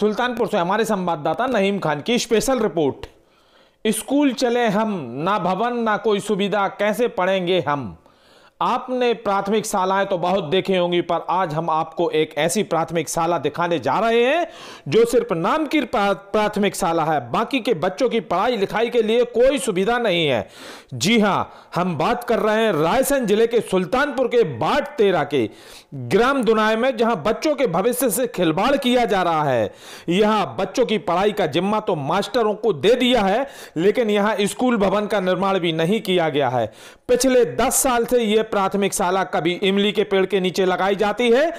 सुल्तानपुर से हमारे संवाददाता नहीम खान की स्पेशल रिपोर्ट स्कूल चले हम ना भवन ना कोई सुविधा कैसे पढ़ेंगे हम आपने प्राथमिक शालाएं तो बहुत देखी होंगी पर आज हम आपको एक ऐसी प्राथमिक शाला दिखाने जा रहे हैं जो सिर्फ नाम की प्राथमिक शाला है बाकी के बच्चों की पढ़ाई लिखाई के लिए कोई सुविधा नहीं है जी हाँ हम बात कर रहे हैं रायसेन जिले के सुल्तानपुर के बाट तेरा के ग्राम दुनाए में जहां बच्चों के भविष्य से खिलवाड़ किया जा रहा है यहां बच्चों की पढ़ाई का जिम्मा तो मास्टरों को दे दिया है लेकिन यहां स्कूल भवन का निर्माण भी नहीं किया गया है पिछले दस साल से यह प्राथमिक शाला कभी इमली के पेड़ के नीचे लगाई जाती है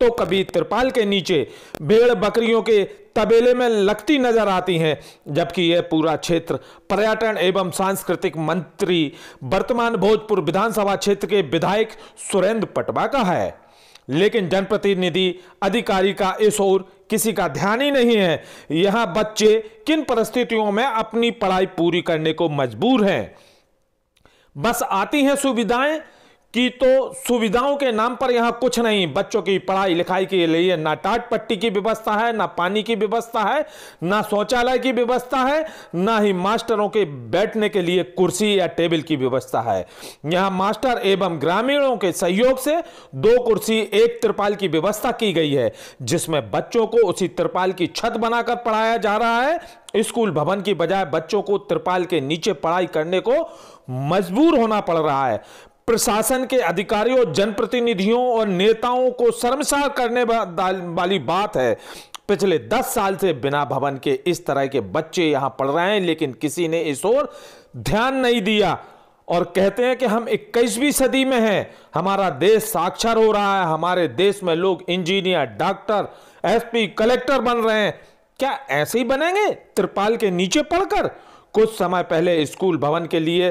तो कभी तिरपाल के नीचे भेड़ बकरियों के तबेले में लगती नजर आती हैं जबकि यह पूरा क्षेत्र पर्यटन एवं सांस्कृतिक मंत्री वर्तमान भोजपुर विधानसभा क्षेत्र के विधायक सुरेंद्र पटवा का है लेकिन जनप्रतिनिधि अधिकारी का इस ओर किसी का ध्यान ही नहीं है यहाँ बच्चे किन परिस्थितियों में अपनी पढ़ाई पूरी करने को मजबूर हैं बस आती हैं सुविधाएं की तो सुविधाओं के नाम पर यहाँ कुछ नहीं बच्चों की पढ़ाई लिखाई के लिए ना टाट पट्टी की व्यवस्था है ना पानी की व्यवस्था है ना शौचालय की व्यवस्था है ना ही मास्टरों के बैठने के लिए कुर्सी या टेबल की व्यवस्था है यहाँ मास्टर एवं ग्रामीणों के सहयोग से दो कुर्सी एक त्रिपाल की व्यवस्था की गई है जिसमें बच्चों को उसी त्रिपाल की छत बनाकर पढ़ाया जा रहा है स्कूल भवन की बजाय बच्चों को त्रिपाल के नीचे पढ़ाई करने को मजबूर होना पड़ रहा है प्रशासन के अधिकारियों जनप्रतिनिधियों और नेताओं को शर्मसार करने वाली बात है पिछले दस साल से बिना भवन के इस तरह के बच्चे यहां पढ़ रहे हैं लेकिन किसी ने इस ओर ध्यान नहीं दिया और कहते हैं कि हम इक्कीसवीं सदी में हैं हमारा देश साक्षर हो रहा है हमारे देश में लोग इंजीनियर डॉक्टर एसपी कलेक्टर बन रहे हैं क्या ऐसे ही बनेंगे त्रिपाल के नीचे पढ़कर कुछ समय पहले स्कूल भवन के लिए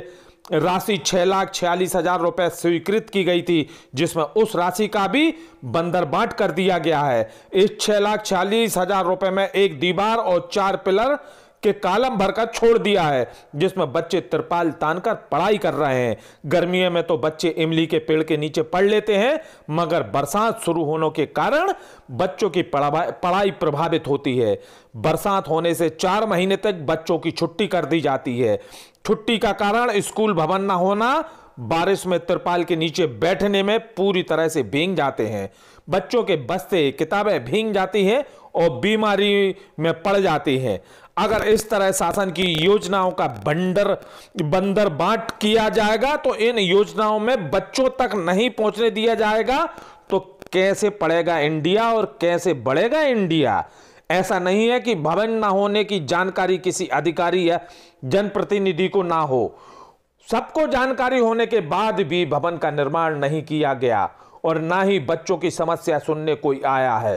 राशि छह लाख छियालीस हजार रुपए स्वीकृत की गई थी जिसमें उस राशि का भी बंदर बांट कर दिया गया है इस छह लाख छियालीस हजार रुपए में एक दीवार और चार पिलर के कालम भर का छोड़ दिया है जिसमें बच्चे तिरपाल तानकर पढ़ाई कर रहे हैं गर्मियों में तो बच्चे इमली के पेड़ के नीचे पढ़ लेते हैं मगर बरसात शुरू होने के कारण बच्चों की पढ़ाई प्रभावित होती है बरसात होने से चार महीने तक बच्चों की छुट्टी कर दी जाती है छुट्टी का कारण स्कूल भवन ना होना बारिश में तिरपाल के नीचे बैठने में पूरी तरह से भींग जाते हैं बच्चों के बस्ते किताबें भींग जाती है और बीमारी में पड़ जाती है अगर इस तरह शासन की योजनाओं का बंडर बंदर बांट किया जाएगा तो इन योजनाओं में बच्चों तक नहीं पहुंचने दिया जाएगा तो कैसे पड़ेगा इंडिया और कैसे बढ़ेगा इंडिया ऐसा नहीं है कि भवन ना होने की जानकारी किसी अधिकारी या जनप्रतिनिधि को ना हो सबको जानकारी होने के बाद भी भवन का निर्माण नहीं किया गया और ना ही बच्चों की समस्या सुनने कोई आया है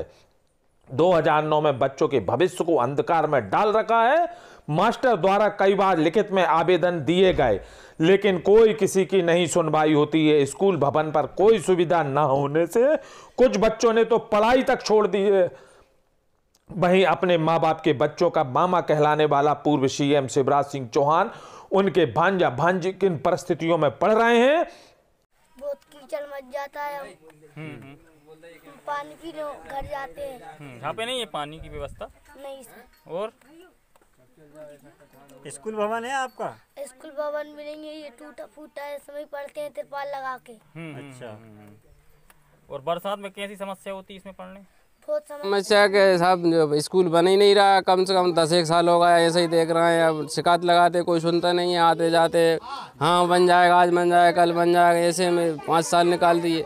2009 में बच्चों के भविष्य को अंधकार में डाल रखा है मास्टर द्वारा कई बार लिखित में आवेदन दिए गए लेकिन कोई किसी की नहीं सुनवाई होती है स्कूल भवन पर कोई सुविधा न होने से कुछ बच्चों ने तो पढ़ाई तक छोड़ दी है वहीं अपने माँ बाप के बच्चों का मामा कहलाने वाला पूर्व सीएम शिवराज सिंह चौहान उनके भांजा भांजी किन परिस्थितियों में पढ़ रहे हैं कीचड़ मच जाता है हम्म, हम्म। पानी पी घर जाते हैं हम्म, यहाँ पे नहीं है पानी की व्यवस्था नहीं सर और स्कूल भवन है आपका स्कूल भवन भी नहीं है ये टूटा फूटा है समय पढ़ते हैं तिरपाल लगा के अच्छा और बरसात में कैसी समस्या होती है इसमें पढ़ने समस्या के साहब स्कूल बन ही नहीं रहा कम से कम दस एक साल हो गया ऐसे ही देख रहे हैं अब शिकायत लगाते कोई सुनता नहीं है आते जाते हाँ बन जाएगा आज बन जाएगा कल बन जाएगा ऐसे में पाँच साल निकाल दिए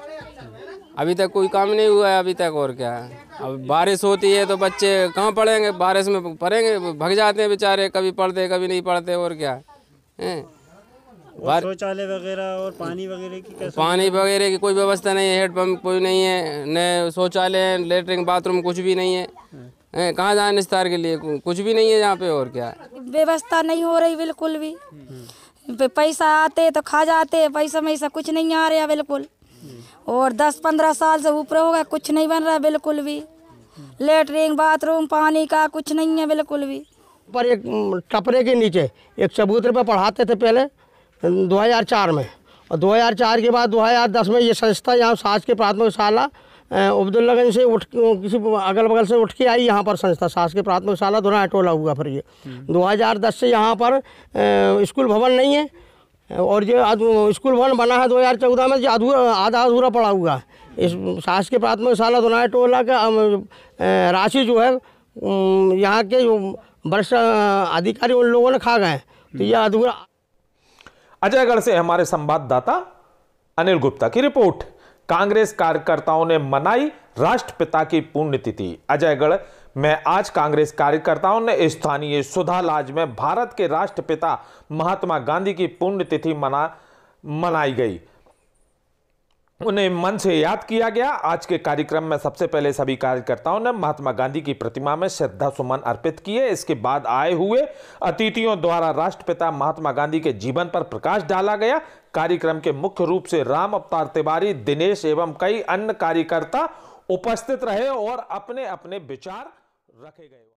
अभी तक कोई काम नहीं हुआ है अभी तक और क्या है अब बारिश होती है तो बच्चे कहाँ पढ़ेंगे बारिश में पढ़ेंगे भग जाते हैं बेचारे कभी पढ़ते कभी नहीं पढ़ते और क्या है शौचालय वगैरह और पानी वगैरह की कैसे पानी वगैरह की कोई व्यवस्था नहीं है हेड पंप कोई नहीं है न शौचालय लेटरिन बाथरूम कुछ भी नहीं है हाँ। कहाँ जाए निस्तार के लिए कुछ भी नहीं है यहाँ पे और क्या व्यवस्था नहीं हो रही बिल्कुल भी हम्म। पैसा आते तो खा जाते पैसा में कुछ नहीं आ रहा बिल्कुल हम्म। और दस पंद्रह साल से ऊपर होगा कुछ नहीं बन रहा बिल्कुल भी हम्म। लेटरिन बाथरूम पानी का कुछ नहीं है बिल्कुल भी पर एक टपरे के नीचे एक चबूतरे पर पढ़ाते थे पहले 2004 में और 2004 के बाद 2010 में ये संस्था यहाँ सास के प्राथमिक शाला उबदुल्लागंज से उठ किसी अगल बगल से उठ के आई यहाँ पर संस्था सास के प्राथमिक शाला दोनों टोला हुआ फिर ये 2010 हम्म। से यहाँ पर स्कूल भवन नहीं है और ये स्कूल भवन बना है 2014 में जो अधूरा आधा अधूरा पड़ा हुआ है इस सास के प्राथमिक शाला दोनों टोला का राशि जो है यहाँ के जो वरिष्ठ अधिकारी उन लोगों ने खा गए तो यह अधूरा अजयगढ़ से हमारे संवाददाता अनिल गुप्ता की रिपोर्ट कांग्रेस कार्यकर्ताओं ने मनाई राष्ट्रपिता की पुण्यतिथि अजयगढ़ में आज कांग्रेस कार्यकर्ताओं ने स्थानीय सुधा लाज में भारत के राष्ट्रपिता महात्मा गांधी की पुण्यतिथि मना मनाई गई उन्हें मन से याद किया गया आज के कार्यक्रम में सबसे पहले सभी कार्यकर्ताओं ने महात्मा गांधी की प्रतिमा में श्रद्धा सुमन अर्पित किए इसके बाद आए हुए अतिथियों द्वारा राष्ट्रपिता महात्मा गांधी के जीवन पर प्रकाश डाला गया कार्यक्रम के मुख्य रूप से राम अवतार तिवारी दिनेश एवं कई अन्य कार्यकर्ता उपस्थित रहे और अपने अपने विचार रखे गए